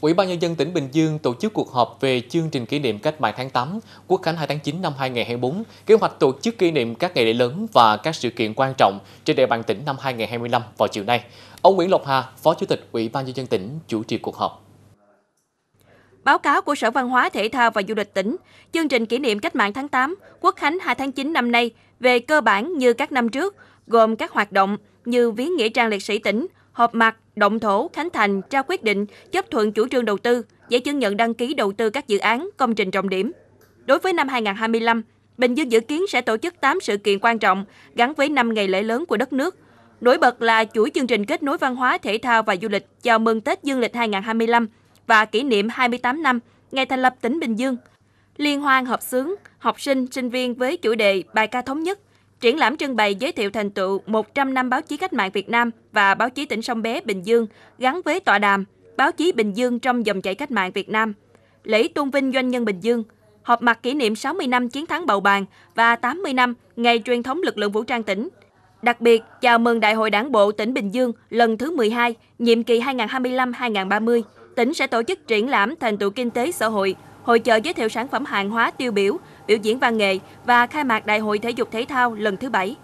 Ủy ban Nhân dân tỉnh Bình Dương tổ chức cuộc họp về chương trình kỷ niệm cách mạng tháng 8, Quốc khánh 2 tháng 9 năm 2024, kế hoạch tổ chức kỷ niệm các ngày lễ lớn và các sự kiện quan trọng trên địa bàn tỉnh năm 2025 vào chiều nay. Ông Nguyễn Lộc Hà, Phó Chủ tịch Ủy ban Nhân dân tỉnh chủ trì cuộc họp. Báo cáo của Sở Văn hóa, Thể thao và Du lịch tỉnh, chương trình kỷ niệm cách mạng tháng 8, Quốc khánh 2 tháng 9 năm nay về cơ bản như các năm trước, gồm các hoạt động như viếng nghĩa trang liệt sĩ tỉnh, họp mặt, động thổ, khánh thành, trao quyết định, chấp thuận chủ trương đầu tư, giấy chứng nhận đăng ký đầu tư các dự án, công trình trọng điểm. Đối với năm 2025, Bình Dương dự kiến sẽ tổ chức 8 sự kiện quan trọng gắn với 5 ngày lễ lớn của đất nước. Nổi bật là chuỗi chương trình kết nối văn hóa, thể thao và du lịch chào mừng Tết Dương lịch 2025 và kỷ niệm 28 năm ngày thành lập tỉnh Bình Dương. Liên hoan hợp xướng học sinh, sinh viên với chủ đề bài ca thống nhất Triển lãm trưng bày giới thiệu thành tựu 100 năm báo chí cách mạng Việt Nam và báo chí tỉnh Sông Bé Bình Dương gắn với tọa đàm Báo chí Bình Dương trong dòng chảy cách mạng Việt Nam, lễ tôn vinh doanh nhân Bình Dương, họp mặt kỷ niệm 60 năm chiến thắng bầu bàn và 80 năm ngày truyền thống lực lượng vũ trang tỉnh. Đặc biệt, chào mừng Đại hội Đảng bộ tỉnh Bình Dương lần thứ 12, nhiệm kỳ 2025-2030. Tỉnh sẽ tổ chức triển lãm thành tựu kinh tế xã hội hội chợ giới thiệu sản phẩm hàng hóa tiêu biểu, biểu diễn văn nghệ và khai mạc Đại hội Thể dục Thể thao lần thứ 7.